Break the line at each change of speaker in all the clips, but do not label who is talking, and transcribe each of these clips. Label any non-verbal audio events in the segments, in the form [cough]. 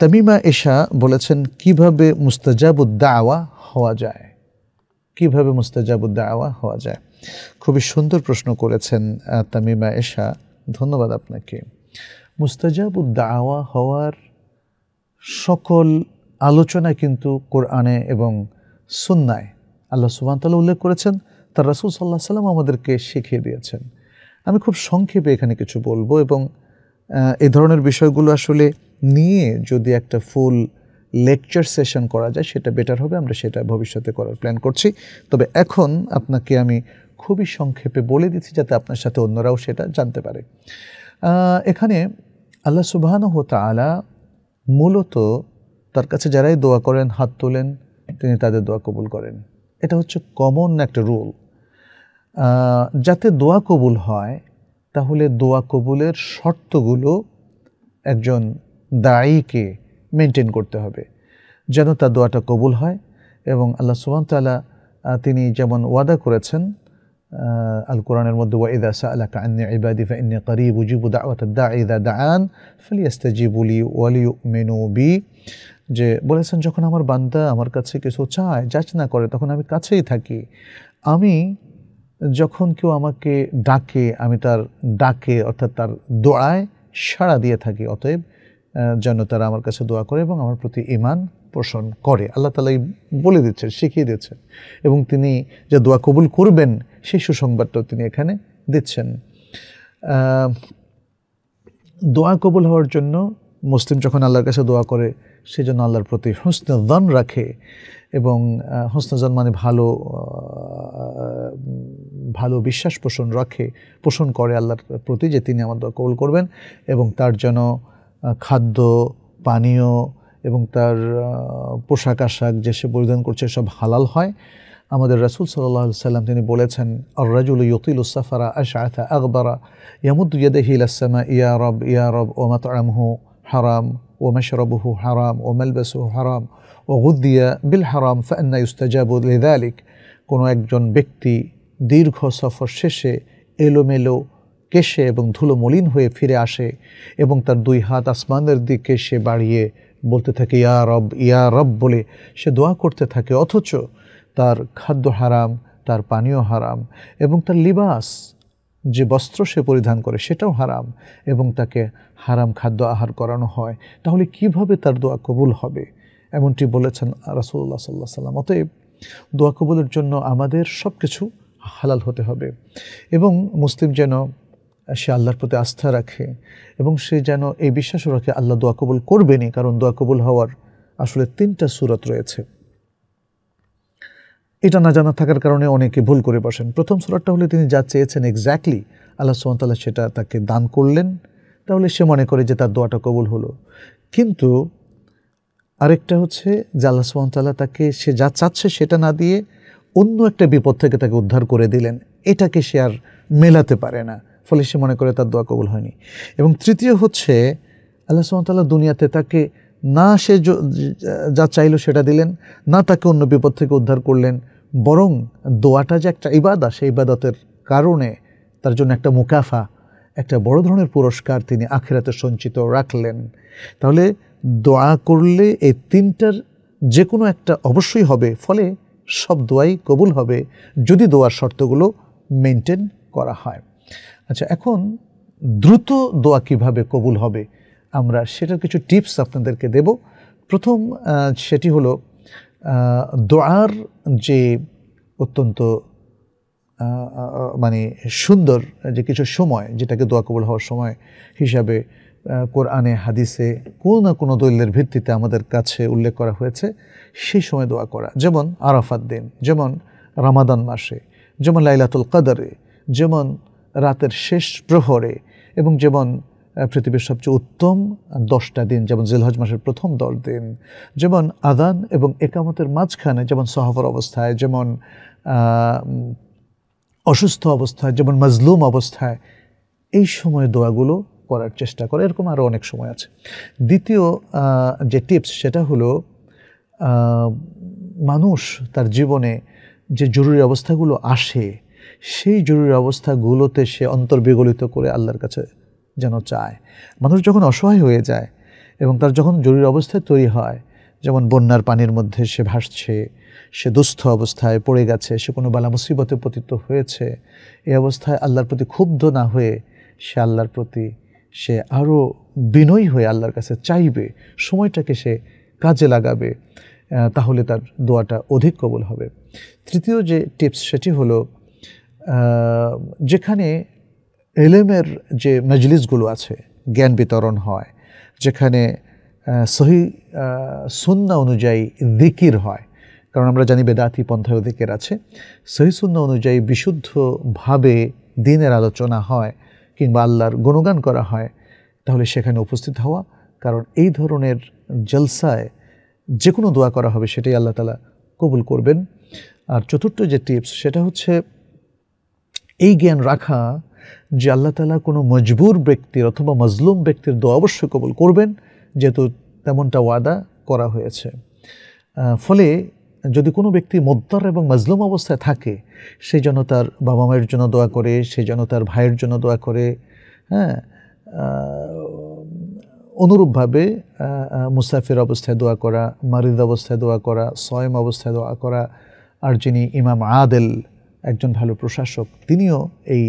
তামিমা এশা বলেছেন কিভাবে মুস্তাজাবুদ্দাওয়া হওয়া যায় কিভাবে মুস্তাজাবুদ্দাওয়া হওয়া যায় খুবই সুন্দর প্রশ্ন করেছেন তামিমা এশা ধন্যবাদ আপনাকে মুস্তাজাবুদ্দাওয়া হওয়ার সকল আলোচনা কিন্তু কোরআনে এবং সুন্নায় আল্লাহ সুবান্তাল উল্লেখ করেছেন তার রাসুল সাল্লাহ সাল্লাম আমাদেরকে শিখিয়ে দিয়েছেন আমি খুব সংক্ষেপে এখানে কিছু বলবো এবং এ ধরনের বিষয়গুলো আসলে নিয়ে যদি একটা ফুল লেকচার সেশন করা যায় সেটা বেটার হবে আমরা সেটা ভবিষ্যতে করার প্ল্যান করছি তবে এখন আপনাকে আমি খুবই সংক্ষেপে বলে দিচ্ছি যাতে আপনার সাথে অন্যরাও সেটা জানতে পারে এখানে আল্লাহ সুবাহান আলা মূলত তার কাছে যারাই দোয়া করেন হাত তোলেন তিনি তাদের দোয়া কবুল করেন এটা হচ্ছে কমন একটা রুল যাতে দোয়া কবুল হয় তাহলে দোয়া কবুলের শর্তগুলো একজন দায়ীকে মেনটেন করতে হবে যেন তার দোয়াটা কবুল হয় এবং আল্লাহ সুবাহতাল্লাহ তিনি যেমন ওয়াদা করেছেন আল কোরআনের মধ্যে ওয়াইদা সালাক আন্নি ইবাদি ফা ইন্নি করিব উজিবু দাওয়াত দা ইদা দান ফলিয়াস্তাজিবুলি ওয়ালি মেনু বি যে বলেছেন যখন আমার বান্দা আমার কাছে কিছু চায় যাচ না করে তখন আমি কাছেই থাকি আমি যখন কেউ আমাকে ডাকে আমি তার ডাকে অর্থাৎ তার দোড়ায় সাড়া দিয়ে থাকি অতএব যেন তারা আমার কাছে দোয়া করে এবং আমার প্রতি ইমান পোষণ করে আল্লাহ তালাই বলে দিচ্ছেন শিখিয়ে দিচ্ছেন এবং তিনি যে দোয়া কবুল করবেন সেই সুসংবাদটাও তিনি এখানে দিচ্ছেন দোয়া কবুল হওয়ার জন্য মুসলিম যখন আল্লাহর কাছে দোয়া করে সেই জন্য আল্লাহর প্রতি হুসনজন রাখে এবং হুসনজন মানে ভালো ভালো বিশ্বাস পোষণ রাখে পোষণ করে আল্লাহর প্রতি যে তিনি আমার দোয়া কবুল করবেন এবং তার জন্য খাদ্য পানীয় এবং তার পোশাক আশাক যে সে পরিধান করছে সব হালাল হয় আমাদের রাসুল সাল্লাহ সাল্লাম তিনি বলেছেন আর রাজুল ইয়কিল সাফারা আশায়থা আকবরা ইয়ামুদ ইলাসামা ইয়া রব ইয়া রব ও মাতামহু হারাম ও মেশরবহু হারাম ও মেলবেসহু হারাম ও গুদ্দিয়া বিল হারাম ফান্না ইউস্তাজাবুল ইদালিক কোনো একজন ব্যক্তি দীর্ঘ সফর শেষে এলোমেলো কেশে এবং ধুলো মলিন হয়ে ফিরে আসে এবং তার দুই হাত আসমানের দিকে সে বাড়িয়ে বলতে থাকে ইয়া রব ইয়া রব বলে সে দোয়া করতে থাকে অথচ তার খাদ্য হারাম তার পানীয় হারাম এবং তার লিবাস যে বস্ত্র সে পরিধান করে সেটাও হারাম এবং তাকে হারাম খাদ্য আহার করানো হয় তাহলে কিভাবে তার দোয়া কবুল হবে এমনটি বলেছেন রাসুল্লাহ সাল্লাহ সাল্লাম অতএব দোয়া কবুলের জন্য আমাদের সব কিছু হালাল হতে হবে এবং মুসলিম যেন সে আল্লাহর প্রতি আস্থা রাখে এবং সে যেন এই বিশ্বাসও রাখে আল্লাহ দোয়া কবুল করবেনি কারণ দোয়া কবুল হওয়ার আসলে তিনটা সুরত রয়েছে এটা না জানা থাকার কারণে অনেকে ভুল করে বসেন প্রথম সুরাতটা হলে তিনি যা চেয়েছেন এক্স্যাক্টলি আল্লাহ সুমতাল্লাহ সেটা তাকে দান করলেন তাহলে সে মনে করে যে তার দোয়াটা কবুল হলো কিন্তু আরেকটা হচ্ছে যে আল্লাহ সুমতাল্লাহ তাকে সে যা চাচ্ছে সেটা না দিয়ে অন্য একটা বিপদ থেকে তাকে উদ্ধার করে দিলেন এটাকে সে আর মেলাতে পারে না ফলে সে মনে করে তার দোয়া কবুল হয়নি এবং তৃতীয় হচ্ছে আল্লাহ সুমতাল্লাহ দুনিয়াতে তাকে না সে যা চাইল সেটা দিলেন না তাকে অন্য বিপদ থেকে উদ্ধার করলেন বরং দোয়াটা যে একটা ইবাদা সেই ইবাদতের কারণে তার জন্য একটা মুকাফা একটা বড় ধরনের পুরস্কার তিনি আখেরাতে সঞ্চিত রাখলেন তাহলে দোয়া করলে এই তিনটার যে কোনো একটা অবশ্যই হবে ফলে সব দোয়াই কবুল হবে যদি দোয়ার শর্তগুলো মেনটেন করা হয় আচ্ছা এখন দ্রুত দোয়া কিভাবে কবুল হবে আমরা সেটার কিছু টিপস আপনাদেরকে দেব প্রথম সেটি হলো দোয়ার যে অত্যন্ত মানে সুন্দর যে কিছু সময় যেটাকে দোয়া কবুল হওয়ার সময় হিসাবে কোরআনে হাদিসে কোনো না কোনো দলিলের ভিত্তিতে আমাদের কাছে উল্লেখ করা হয়েছে সেই সময় দোয়া করা যেমন আরাফাত দিন যেমন রামাদান মাসে যেমন লাইলাতুল কাদারে যেমন রাতের শেষ প্রহরে এবং যেমন পৃথিবীর সবচেয়ে উত্তম দশটা দিন যেমন জেলহজ মাসের প্রথম দশ দিন যেমন আদান এবং একামতের মাঝখানে যেমন সহবর অবস্থায় যেমন অসুস্থ অবস্থায় যেমন মজলুম অবস্থায় এই সময় দোয়াগুলো করার চেষ্টা করে এরকম আরও অনেক সময় আছে দ্বিতীয় যে টিপস সেটা হলো মানুষ তার জীবনে যে জরুরি অবস্থাগুলো আসে সেই জরুরি অবস্থাগুলোতে সে অন্তর্বিগলিত করে আল্লাহর কাছে যেন চায় মানুষ যখন অসহায় হয়ে যায় এবং তার যখন জরুরি অবস্থায় তৈরি হয় যেমন বন্যার পানির মধ্যে সে ভাসছে সে দুস্থ অবস্থায় পড়ে গেছে সে কোনো বালা মুসিবতে পতিত হয়েছে এই অবস্থায় আল্লাহর প্রতি ক্ষুব্ধ না হয়ে সে আল্লাহর প্রতি সে আরও বিনয়ী হয়ে আল্লাহর কাছে চাইবে সময়টাকে সে কাজে লাগাবে তাহলে তার দোয়াটা অধিক কবল হবে তৃতীয় যে টিপস সেটি হলো যেখানে এলেমের যে মজলিসগুলো আছে জ্ঞান বিতরণ হয় যেখানে সহি শূন্য অনুযায়ী দিকির হয় কারণ আমরা জানি বেদাতি পন্থায় দিকের আছে সহি শূন্য অনুযায়ী বিশুদ্ধভাবে দিনের আলোচনা হয় কিংবা আল্লাহর গুণগান করা হয় তাহলে সেখানে উপস্থিত হওয়া কারণ এই ধরনের জলসায় যে কোনো দোয়া করা হবে সেটাই আল্লাহ তালা কবুল করবেন আর চতুর্থ যে টিপস সেটা হচ্ছে এই জ্ঞান রাখা যে আল্লাহ তালা কোনো মজবুর ব্যক্তির অথবা মজলুম ব্যক্তির দোয়া অবশ্যই কবল করবেন যেহেতু তেমনটা ওয়াদা করা হয়েছে ফলে যদি কোনো ব্যক্তি মদ্দার এবং মজলুম অবস্থায় থাকে সে যেন তার বাবা মায়ের জন্য দোয়া করে সে যেন তার ভাইয়ের জন্য দোয়া করে হ্যাঁ অনুরূপভাবে মুসাফির অবস্থায় দোয়া করা মারিদ অবস্থায় দোয়া করা সয়ম অবস্থায় দোয়া করা আর যিনি ইমাম আদেল একজন ভালো প্রশাসক তিনিও এই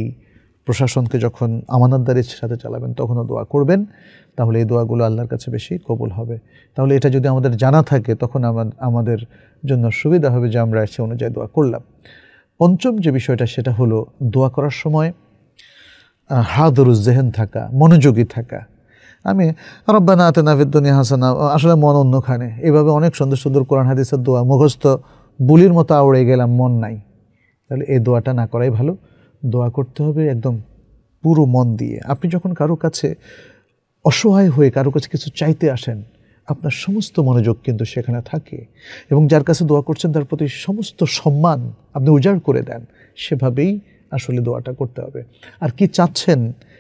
প্রশাসনকে যখন আমানতদারের সাথে চালাবেন তখনও দোয়া করবেন তাহলে এই দোয়াগুলো আল্লাহর কাছে বেশি কবুল হবে তাহলে এটা যদি আমাদের জানা থাকে তখন আমাদের জন্য সুবিধা হবে যে আমরা সে অনুযায়ী দোয়া করলাম পঞ্চম যে বিষয়টা সেটা হলো দোয়া করার সময় জেহেন থাকা মনোযোগী থাকা আমি রব্বানা আতে নাভিদ্দনী হাসানা আসলে মন অন্যখানে এভাবে অনেক সুন্দর সুন্দর কোরআন হাদিসের দোয়া মুখস্থ বুলির মতো আউড়ে গেলাম মন নাই তাহলে এই দোয়াটা না করাই ভালো দোয়া করতে হবে একদম পুরো মন দিয়ে আপনি যখন কারো কাছে অসহায় হয়ে কারো কাছে কিছু চাইতে আসেন আপনার সমস্ত মনোযোগ কিন্তু সেখানে থাকে এবং যার কাছে দোয়া করছেন তার প্রতি সমস্ত সম্মান আপনি উজাড় করে দেন সেভাবেই আসলে দোয়াটা করতে হবে আর কি চাচ্ছেন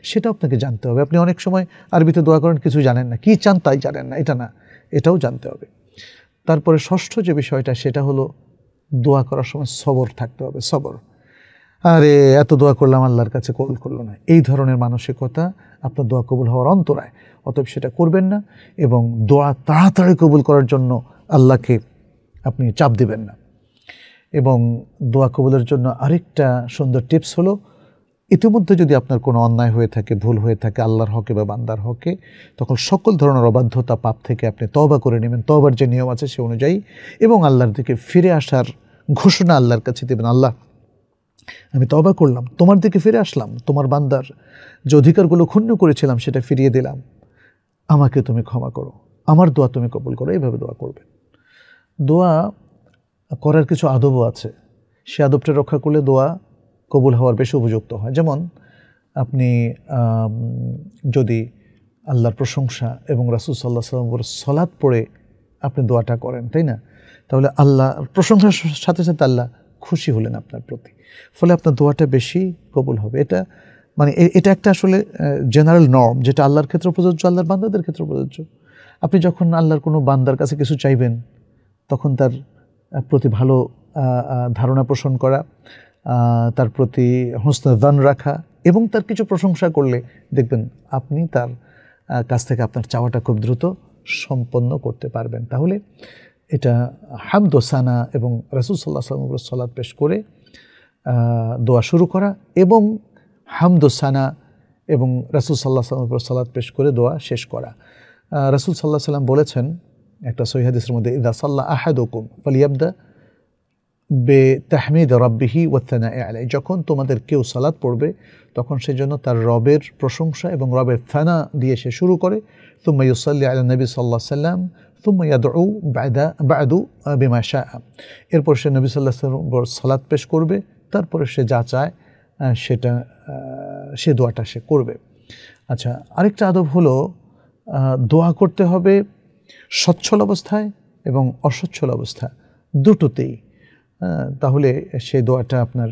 সেটা আপনাকে জানতে হবে আপনি অনেক সময় আরবিতে দোয়া করেন কিছু জানেন না কি চান তাই জানেন না এটা না এটাও জানতে হবে তারপরে ষষ্ঠ যে বিষয়টা সেটা হলো দোয়া করার সময় সবর থাকতে হবে সবর আরে এত দোয়া করলাম আল্লাহর কাছে কবুল করলো না এই ধরনের মানসিকতা আপনার দোয়া কবুল হওয়ার অন্তরায় অতএব সেটা করবেন না এবং দোয়া তাড়াতাড়ি কবুল করার জন্য আল্লাহকে আপনি চাপ দেবেন না এবং দোয়া কবুলের জন্য আরেকটা সুন্দর টিপস হলো ইতিমধ্যে যদি আপনার কোনো অন্যায় হয়ে থাকে ভুল হয়ে থাকে আল্লাহর হকে বা বান্দার হকে তখন সকল ধরনের অবাধ্যতা পাপ থেকে আপনি তবা করে নেবেন তবার যে নিয়ম আছে সে অনুযায়ী এবং আল্লাহর দিকে ফিরে আসার ঘোষণা আল্লাহর কাছে দেবেন আল্লাহ আমি তবা করলাম তোমার দিকে ফিরে আসলাম তোমার বান্দার যে অধিকারগুলো ক্ষুণ্ণ করেছিলাম সেটা ফিরিয়ে দিলাম আমাকে তুমি ক্ষমা করো আমার দোয়া তুমি কবুল করো এইভাবে দোয়া করবে দোয়া করার কিছু আদবও আছে সে আদবটা রক্ষা করলে দোয়া কবুল হওয়ার বেশি উপযুক্ত হয় যেমন আপনি যদি আল্লাহর প্রশংসা এবং রাসুল সাল্লাহ সাল্লামর সলাদ পড়ে আপনি দোয়াটা করেন তাই না তাহলে আল্লাহ প্রশংসার সাথে সাথে আল্লাহ খুশি হলেন আপনার প্রতি ফলে আপনার দোয়াটা বেশি কবুল হবে এটা মানে এটা একটা আসলে জেনারেল নর্ম যেটা আল্লাহর ক্ষেত্রে প্রযোজ্য আল্লাহর বান্দাদের ক্ষেত্রে প্রযোজ্য আপনি যখন আল্লাহর কোনো বান্দার কাছে কিছু চাইবেন তখন তার প্রতি ভালো ধারণা পোষণ করা তার প্রতি হস্তদান রাখা এবং তার কিছু প্রশংসা করলে দেখবেন আপনি তার কাছ থেকে আপনার চাওয়াটা খুব দ্রুত সম্পন্ন করতে পারবেন তাহলে এটা হামদোসানা এবং রাসুল সাল্লাহ সাল্লাম সলাদ পেশ করে দোয়া শুরু করা এবং হামদোসানা এবং রাসুল সাল্লাহ সাল্লাম উপর সালাদ পেশ করে দোয়া শেষ করা রাসুল সাল্লাহ সাল্লাম বলেছেন একটা সৈহাদিসের মধ্যে ইদা সাল্লাহ আহাদুকুম ফলিয়াবদা বে তাহমিদ রব্বিহি ওয়াত্তানা আলাই যখন তোমাদের কেউ সালাদ পড়বে তখন সে জন্য তার রবের প্রশংসা এবং রবের থানা দিয়ে সে শুরু করে তুম্মা ইউসাল্লি আল নবী সাল্লা সাল্লাম তুম্মা ইয়াদউ বায়দা বায়দু শাহ এরপর সে নবী সাল্লা সালাদ পেশ করবে তারপরে সে যা চায় সেটা সে দোয়াটা সে করবে আচ্ছা আরেকটা আদব হলো দোয়া করতে হবে স্বচ্ছল অবস্থায় এবং অস্বচ্ছল অবস্থা দুটোতেই তাহলে সেই দোয়াটা আপনার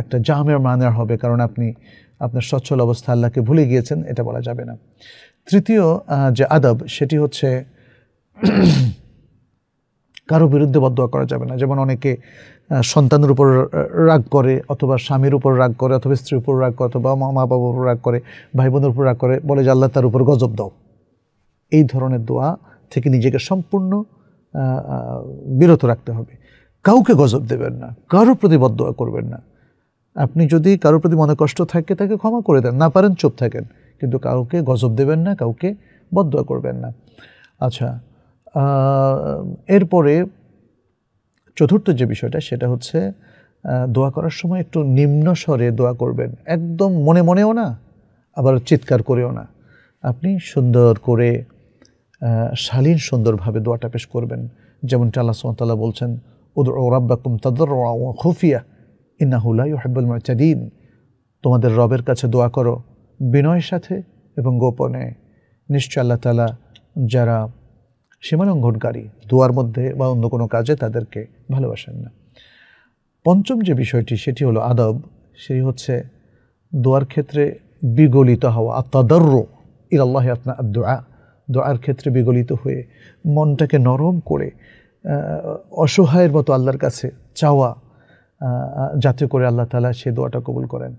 একটা জামের মানার হবে কারণ আপনি আপনার সচ্ছল অবস্থা আল্লাহকে ভুলে গিয়েছেন এটা বলা যাবে না তৃতীয় যে আদব সেটি হচ্ছে [clears throat] কারো বিরুদ্ধে বদয়া করা যাবে না যেমন অনেকে সন্তানের উপর রাগ করে অথবা স্বামীর উপর রাগ করে অথবা স্ত্রীর উপর রাগ করে অথবা মা বাবার উপর রাগ করে ভাই বোনের উপর রাগ করে বলে যে আল্লাহ তার উপর গজব দাও এই ধরনের দোয়া থেকে নিজেকে সম্পূর্ণ বিরত রাখতে হবে কাউকে গজব দেবেন না কারো প্রতি বদোয়া করবেন না আপনি যদি কারোর প্রতি মনে কষ্ট থাকে তাকে ক্ষমা করে দেন না পারেন চুপ থাকেন কিন্তু কাউকে গজব দেবেন না কাউকে বদোয়া করবেন না আচ্ছা এরপরে চতুর্থ যে বিষয়টা সেটা হচ্ছে দোয়া করার সময় একটু নিম্ন স্বরে দোয়া করবেন একদম মনে মনেও না আবার চিৎকার করেও না আপনি সুন্দর করে শালীন সুন্দরভাবে দোয়াটা পেশ করবেন যেমনটা আল্লাহ সুমতাল্লাহ বলছেন উদরো রাব্বাকুম তাদর খুফিয়া ইন্নাহুল্লাহ হাব্বুল মরচাদিন তোমাদের রবের কাছে দোয়া করো বিনয়ের সাথে এবং গোপনে নিশ্চয় আল্লাহ তালা যারা সীমালঙ্ঘনকারী দোয়ার মধ্যে বা অন্য কোনো কাজে তাদেরকে ভালোবাসেন না পঞ্চম যে বিষয়টি সেটি হলো আদব সেটি হচ্ছে দোয়ার ক্ষেত্রে বিগলিত হওয়া আত্মাদর্র ইর আল্লাহ আপনা দোয়া দোয়ার ক্ষেত্রে বিগলিত হয়ে মনটাকে নরম করে অসহায়ের মতো আল্লাহর কাছে চাওয়া যাতে করে আল্লাহ তালা সে দোয়াটা কবুল করেন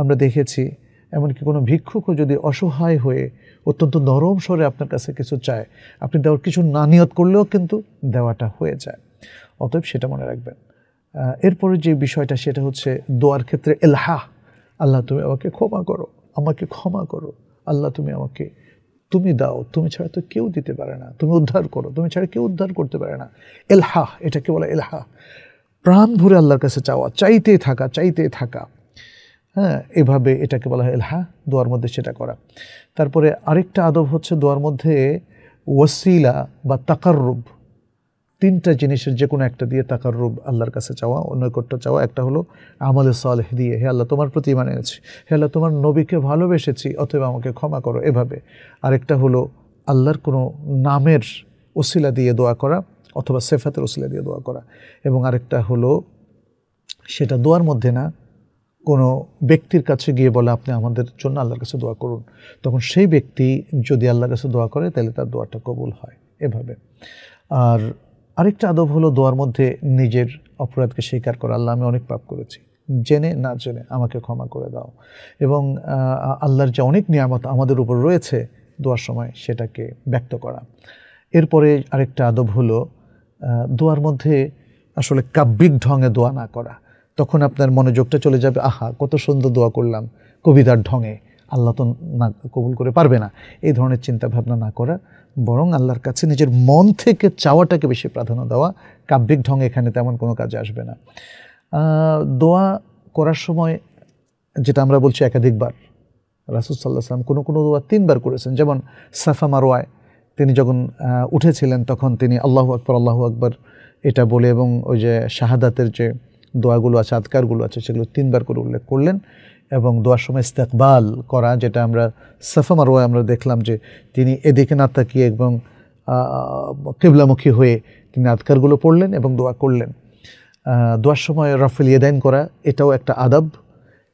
আমরা দেখেছি এমনকি কোনো ভিক্ষুকও যদি অসহায় হয়ে অত্যন্ত নরম স্বরে আপনার কাছে কিছু চায় আপনি দেওয়ার কিছু না নিয়ত করলেও কিন্তু দেওয়াটা হয়ে যায় অতএব সেটা মনে রাখবেন এরপরে যে বিষয়টা সেটা হচ্ছে দোয়ার ক্ষেত্রে এলহা আল্লাহ তুমি আমাকে ক্ষমা করো আমাকে ক্ষমা করো আল্লাহ তুমি আমাকে তুমি দাও তুমি ছাড়া তো কেউ দিতে পারে না তুমি উদ্ধার করো তুমি ছাড়া কেউ উদ্ধার করতে পারে না এলহা এটাকে বলে এলহা প্রাণ ভরে আল্লাহর কাছে চাওয়া চাইতে থাকা চাইতে থাকা হ্যাঁ এভাবে এটাকে বলা হয় এলহা দোয়ার মধ্যে সেটা করা তারপরে আরেকটা আদব হচ্ছে দোয়ার মধ্যে ওয়াসিলা বা তাকাররুব তিনটা জিনিসের যে কোনো একটা দিয়ে তাকার রূপ আল্লাহর কাছে চাওয়া অনৈকট্য চাওয়া একটা হলো আমলে সালেহ দিয়ে হে আল্লাহ তোমার প্রতি মানে এনেছি হে আল্লাহ তোমার নবীকে ভালোবেসেছি অথবা আমাকে ক্ষমা করো এভাবে আরেকটা হলো আল্লাহর কোনো নামের ওসিলা দিয়ে দোয়া করা অথবা সেফাতের ওসিলা দিয়ে দোয়া করা এবং আরেকটা হলো সেটা দোয়ার মধ্যে না কোনো ব্যক্তির কাছে গিয়ে বলে আপনি আমাদের জন্য আল্লাহর কাছে দোয়া করুন তখন সেই ব্যক্তি যদি আল্লাহর কাছে দোয়া করে তাহলে তার দোয়াটা কবুল হয় এভাবে আর আরেকটা আদব হলো দোয়ার মধ্যে নিজের অপরাধকে স্বীকার করা আল্লাহ আমি অনেক পাপ করেছি জেনে না জেনে আমাকে ক্ষমা করে দাও এবং আল্লাহর যে অনেক নিয়ামত আমাদের উপর রয়েছে দোয়ার সময় সেটাকে ব্যক্ত করা এরপরে আরেকটা আদব হলো দোয়ার মধ্যে আসলে কাব্যিক ঢঙে দোয়া না করা তখন আপনার মনোযোগটা চলে যাবে আহা কত সুন্দর দোয়া করলাম কবিতার ঢঙে আল্লাহ তো না কবুল করে পারবে না এই ধরনের চিন্তা ভাবনা না করা বরং আল্লাহর কাছে নিজের মন থেকে চাওয়াটাকে বেশি প্রাধান্য দেওয়া কাব্যিক ঢং এখানে তেমন কোনো কাজে আসবে না দোয়া করার সময় যেটা আমরা বলছি একাধিকবার রাসুলসাল্লাহ সাল্লাম কোনো কোনো দোয়া তিনবার করেছেন যেমন সাফা মারোয়ায় তিনি যখন উঠেছিলেন তখন তিনি আল্লাহ আকবর আল্লাহ আকবর এটা বলে এবং ওই যে শাহাদাতের যে দোয়াগুলো আছে আতকারগুলো আছে সেগুলো তিনবার করে উল্লেখ করলেন এবং দোয়ার সময় ইস্তেকবাল করা যেটা আমরা সাফা আমরা দেখলাম যে তিনি এদিকে না তাকিয়ে এবং কেবলামুখী হয়ে তিনি আধকারগুলো পড়লেন এবং দোয়া করলেন দোয়ার সময় রফেল ইয়েদাইন করা এটাও একটা আদাব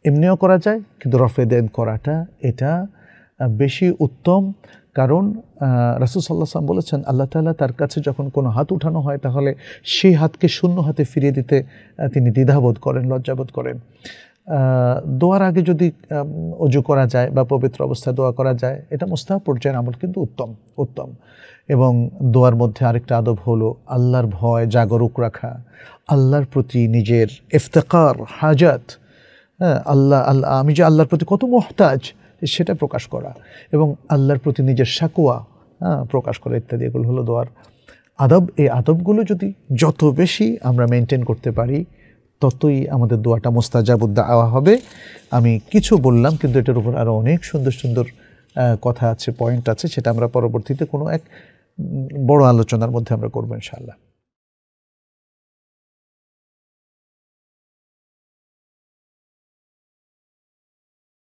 এমনিও করা যায় কিন্তু রফেল দেন করাটা এটা বেশি উত্তম কারণ রাসুল সাল্লাহ সাল্লাম বলেছেন আল্লাহ তালা তার কাছে যখন কোনো হাত উঠানো হয় তাহলে সেই হাতকে শূন্য হাতে ফিরিয়ে দিতে তিনি দ্বিধাবোধ করেন লজ্জাবোধ করেন দোয়ার আগে যদি অজু করা যায় বা পবিত্র অবস্থায় দোয়া করা যায় এটা মুস্তাহ পর্যায়ের আমল কিন্তু উত্তম উত্তম এবং দোয়ার মধ্যে আরেকটা আদব হলো আল্লাহর ভয় জাগরুক রাখা আল্লাহর প্রতি নিজের ইফতেকার হাজাত হ্যাঁ আল্লাহ আল্লাহ আমি যে আল্লাহর প্রতি কত মোহতাজ সেটা প্রকাশ করা এবং আল্লাহর প্রতি নিজের সাকুয়া হ্যাঁ প্রকাশ করা ইত্যাদি এগুলো হলো দোয়ার আদব এই আদবগুলো যদি যত বেশি আমরা মেনটেন করতে পারি ততই আমাদের দোয়াটা মোস্তাজাবুদ্দা আওয়া হবে আমি কিছু বললাম কিন্তু এটার উপর আরও অনেক সুন্দর সুন্দর কথা আছে পয়েন্ট আছে সেটা আমরা পরবর্তীতে কোনো এক বড় আলোচনার মধ্যে আমরা করবো ইনশাআল্লাহ